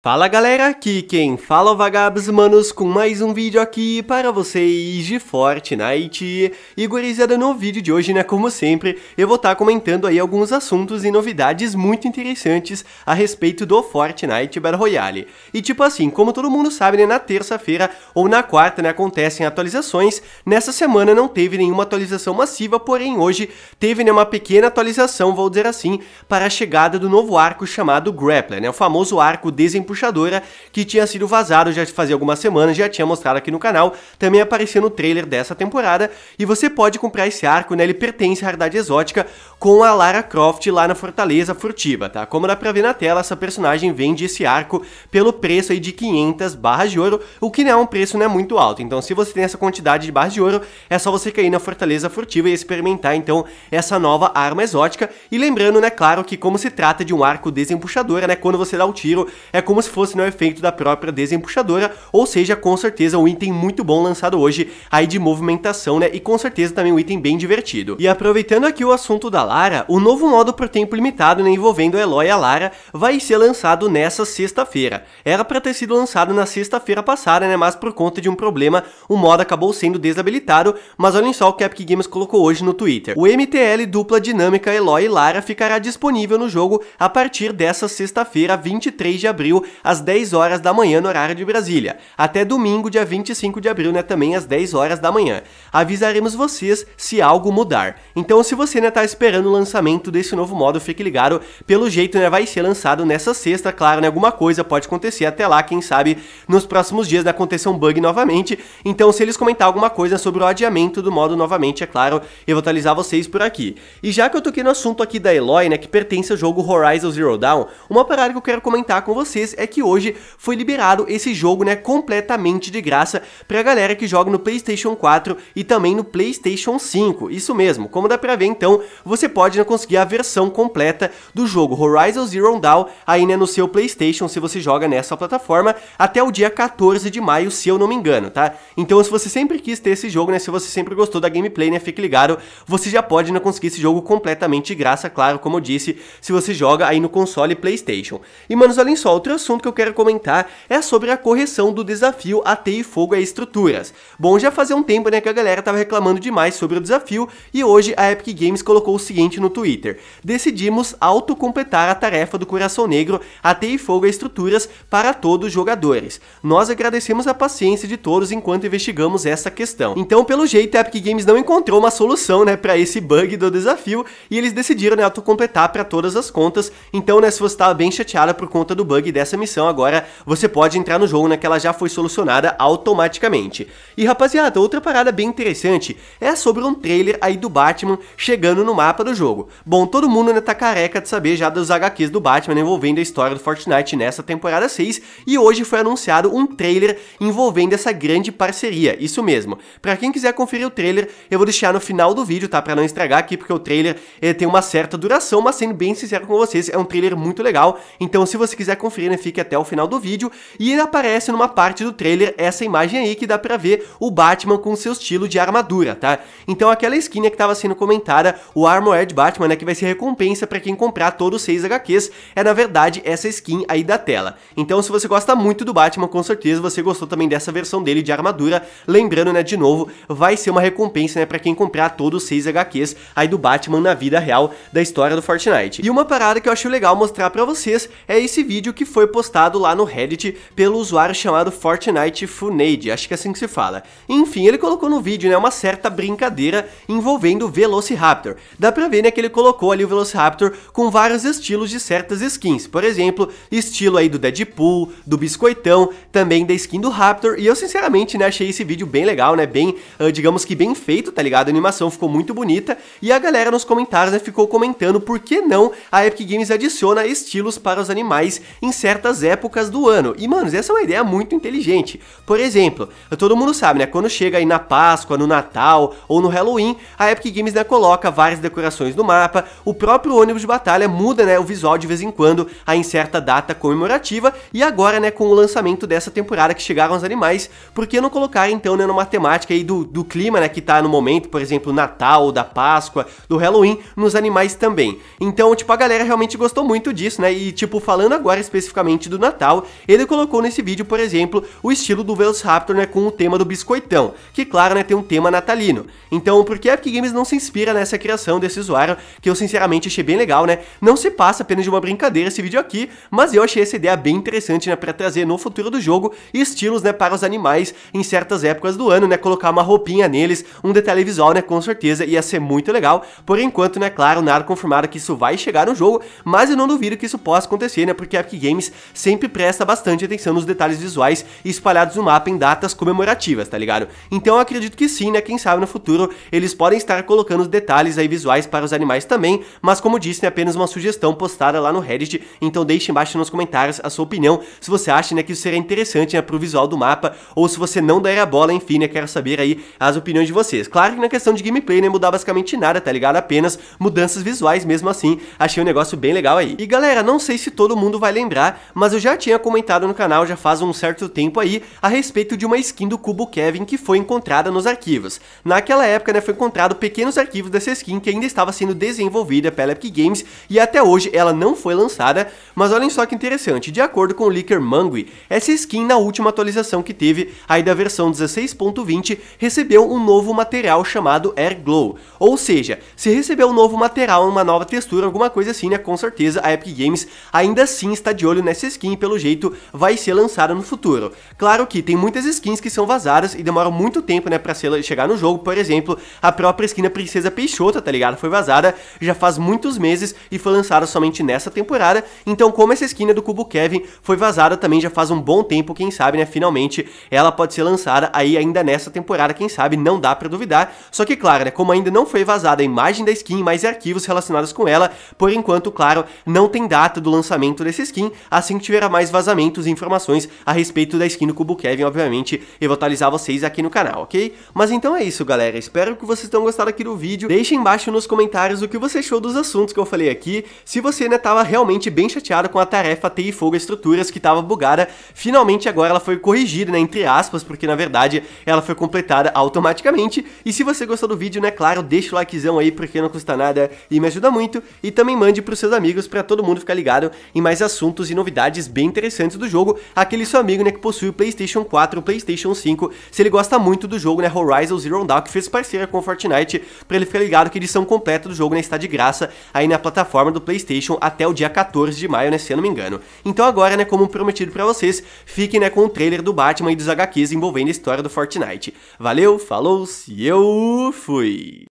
Fala galera, aqui quem fala é o Vagabos Manos com mais um vídeo aqui para vocês de Fortnite. E gurizada, no vídeo de hoje, né, como sempre, eu vou estar tá comentando aí alguns assuntos e novidades muito interessantes a respeito do Fortnite Battle Royale. E tipo assim, como todo mundo sabe, né, na terça-feira ou na quarta, né, acontecem atualizações. Nessa semana não teve nenhuma atualização massiva, porém hoje teve, né, uma pequena atualização, vou dizer assim, para a chegada do novo arco chamado Grappler, né, o famoso arco desempenhado puxadora, que tinha sido vazado já fazia algumas semanas, já tinha mostrado aqui no canal, também apareceu no trailer dessa temporada, e você pode comprar esse arco, né, ele pertence à raridade exótica com a Lara Croft lá na Fortaleza Furtiva, tá? Como dá pra ver na tela, essa personagem vende esse arco pelo preço aí de 500 barras de ouro, o que não é um preço né, muito alto, então se você tem essa quantidade de barras de ouro, é só você cair na Fortaleza Furtiva e experimentar então essa nova arma exótica, e lembrando, né, claro, que como se trata de um arco desempuxadora, né, quando você dá o tiro, é como como se fosse no né, efeito da própria desempuxadora, ou seja, com certeza um item muito bom lançado hoje aí de movimentação, né, e com certeza também um item bem divertido. E aproveitando aqui o assunto da Lara, o novo modo por tempo limitado né, envolvendo Eloy e a Lara vai ser lançado nessa sexta-feira. Era para ter sido lançado na sexta-feira passada, né, mas por conta de um problema, o modo acabou sendo desabilitado, mas olhem só o que a Epic Games colocou hoje no Twitter. O MTL dupla dinâmica Eloy e Lara ficará disponível no jogo a partir dessa sexta-feira, 23 de abril, às 10 horas da manhã no horário de Brasília. Até domingo, dia 25 de abril, né, também às 10 horas da manhã. Avisaremos vocês se algo mudar. Então, se você né, tá esperando o lançamento desse novo modo, fique ligado. Pelo jeito, né, vai ser lançado nessa sexta, claro, né, alguma coisa pode acontecer até lá, quem sabe nos próximos dias né, acontecer um bug novamente. Então, se eles comentar alguma coisa sobre o adiamento do modo novamente, é claro, eu vou atualizar vocês por aqui. E já que eu toquei no assunto aqui da Eloy, né, que pertence ao jogo Horizon Zero Dawn, uma parada que eu quero comentar com vocês é que hoje foi liberado esse jogo, né, completamente de graça pra galera que joga no PlayStation 4 e também no PlayStation 5. Isso mesmo, como dá pra ver então, você pode né, conseguir a versão completa do jogo Horizon Zero Dawn aí né, no seu PlayStation, se você joga nessa plataforma, até o dia 14 de maio, se eu não me engano, tá? Então se você sempre quis ter esse jogo, né, se você sempre gostou da gameplay, né, fique ligado, você já pode né, conseguir esse jogo completamente de graça, claro, como eu disse, se você joga aí no console PlayStation. E manos, olhem só, outras assunto que eu quero comentar é sobre a correção do desafio AT e Fogo a Estruturas. Bom, já fazia um tempo né, que a galera tava reclamando demais sobre o desafio e hoje a Epic Games colocou o seguinte no Twitter. Decidimos autocompletar a tarefa do Coração Negro AT e Fogo a Estruturas para todos os jogadores. Nós agradecemos a paciência de todos enquanto investigamos essa questão. Então, pelo jeito, a Epic Games não encontrou uma solução né, para esse bug do desafio e eles decidiram né, autocompletar para todas as contas. Então, né, se você estava bem chateada por conta do bug dessa missão agora, você pode entrar no jogo, né, que ela já foi solucionada automaticamente. E rapaziada, outra parada bem interessante é sobre um trailer aí do Batman chegando no mapa do jogo. Bom, todo mundo né, tá careca de saber já dos HQs do Batman né, envolvendo a história do Fortnite nessa temporada 6, e hoje foi anunciado um trailer envolvendo essa grande parceria, isso mesmo. Pra quem quiser conferir o trailer, eu vou deixar no final do vídeo, tá, pra não estragar aqui, porque o trailer tem uma certa duração, mas sendo bem sincero com vocês, é um trailer muito legal, então se você quiser conferir, né, fique até o final do vídeo, e aparece numa parte do trailer essa imagem aí que dá pra ver o Batman com seu estilo de armadura, tá? Então aquela skin que tava sendo comentada, o Armored Batman, né, que vai ser recompensa pra quem comprar todos os 6 HQs, é na verdade essa skin aí da tela. Então se você gosta muito do Batman, com certeza você gostou também dessa versão dele de armadura, lembrando, né, de novo, vai ser uma recompensa, né, pra quem comprar todos os 6 HQs aí do Batman na vida real da história do Fortnite. E uma parada que eu acho legal mostrar pra vocês é esse vídeo que foi postado postado lá no Reddit pelo usuário chamado Fortnite Funade, acho que é assim que se fala. Enfim, ele colocou no vídeo né, uma certa brincadeira envolvendo o Velociraptor. Dá pra ver né, que ele colocou ali o Velociraptor com vários estilos de certas skins, por exemplo, estilo aí do Deadpool, do Biscoitão, também da skin do Raptor, e eu sinceramente né, achei esse vídeo bem legal, né, bem, uh, digamos que bem feito, tá ligado? A animação ficou muito bonita, e a galera nos comentários né, ficou comentando por que não a Epic Games adiciona estilos para os animais em certas certas épocas do ano. E, mano, essa é uma ideia muito inteligente. Por exemplo, todo mundo sabe, né? Quando chega aí na Páscoa, no Natal ou no Halloween, a Epic Games né, coloca várias decorações no mapa, o próprio ônibus de batalha muda né, o visual de vez em quando a em certa data comemorativa, e agora, né, com o lançamento dessa temporada que chegaram os animais, por que não colocar então né, numa temática aí do, do clima né, que tá no momento, por exemplo, Natal, da Páscoa, do Halloween, nos animais também. Então, tipo, a galera realmente gostou muito disso, né? E, tipo, falando agora especificamente do Natal, ele colocou nesse vídeo, por exemplo, o estilo do Velociraptor né, com o tema do biscoitão, que claro né, tem um tema natalino. Então por que a Epic Games não se inspira nessa criação desse usuário, que eu sinceramente achei bem legal, né? Não se passa apenas de uma brincadeira esse vídeo aqui, mas eu achei essa ideia bem interessante né, para trazer no futuro do jogo estilos né, para os animais em certas épocas do ano, né? Colocar uma roupinha neles, um detalhe visual, né? Com certeza ia ser muito legal. Por enquanto, né? Claro, nada confirmado que isso vai chegar no jogo, mas eu não duvido que isso possa acontecer, né? Porque a Epic Games sempre presta bastante atenção nos detalhes visuais espalhados no mapa em datas comemorativas, tá ligado? Então eu acredito que sim, né? Quem sabe no futuro eles podem estar colocando os detalhes aí visuais para os animais também, mas como disse, é apenas uma sugestão postada lá no Reddit, então deixe embaixo nos comentários a sua opinião, se você acha né, que isso seria interessante né, pro visual do mapa, ou se você não der a bola, enfim, né, quero saber aí as opiniões de vocês. Claro que na questão de gameplay, né, mudar basicamente nada, tá ligado? Apenas mudanças visuais mesmo assim, achei um negócio bem legal aí. E galera, não sei se todo mundo vai lembrar, mas eu já tinha comentado no canal já faz um certo tempo aí a respeito de uma skin do Cubo Kevin que foi encontrada nos arquivos. Naquela época, né, foi encontrado pequenos arquivos dessa skin que ainda estava sendo desenvolvida pela Epic Games e até hoje ela não foi lançada, mas olhem só que interessante, de acordo com o leaker Mangui, essa skin na última atualização que teve, aí da versão 16.20, recebeu um novo material chamado Air Glow, ou seja, se recebeu um novo material, uma nova textura, alguma coisa assim, né, com certeza a Epic Games ainda assim está de olho nessa essa skin, pelo jeito, vai ser lançada no futuro. Claro que tem muitas skins que são vazadas e demoram muito tempo, né, pra chegar no jogo. Por exemplo, a própria skin da Princesa Peixota, tá ligado? Foi vazada já faz muitos meses e foi lançada somente nessa temporada. Então, como essa skin é do Cubo Kevin foi vazada também já faz um bom tempo, quem sabe, né, finalmente ela pode ser lançada aí ainda nessa temporada, quem sabe, não dá pra duvidar. Só que, claro, né, como ainda não foi vazada a imagem da skin, mas arquivos relacionados com ela, por enquanto, claro, não tem data do lançamento dessa skin, assim Assim que tiver mais vazamentos e informações a respeito da skin do Cubo Kevin, obviamente, eu vou atualizar vocês aqui no canal, ok? Mas então é isso, galera. Espero que vocês tenham gostado aqui do vídeo. Deixem embaixo nos comentários o que você achou dos assuntos que eu falei aqui. Se você ainda né, estava realmente bem chateado com a tarefa TI Fogo Estruturas que estava bugada, finalmente agora ela foi corrigida, né, entre aspas, porque na verdade ela foi completada automaticamente. E se você gostou do vídeo, né, claro, deixa o likezão aí porque não custa nada e me ajuda muito. E também mande para os seus amigos para todo mundo ficar ligado em mais assuntos e novidades novidades bem interessantes do jogo, aquele seu amigo né, que possui o Playstation 4 o Playstation 5, se ele gosta muito do jogo, né, Horizon Zero Dawn, que fez parceria com o Fortnite, para ele ficar ligado que a edição completa do jogo né, está de graça aí na plataforma do Playstation até o dia 14 de maio, né, se eu não me engano. Então agora, né, como prometido para vocês, fiquem né, com o trailer do Batman e dos HQs envolvendo a história do Fortnite. Valeu, falou, se eu fui!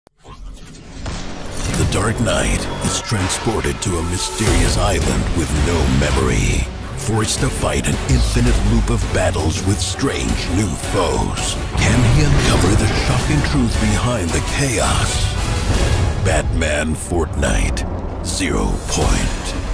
dark Knight is transported to a mysterious island with no memory, forced to fight an infinite loop of battles with strange new foes. Can he uncover the shocking truth behind the chaos? Batman Fortnite, Zero Point.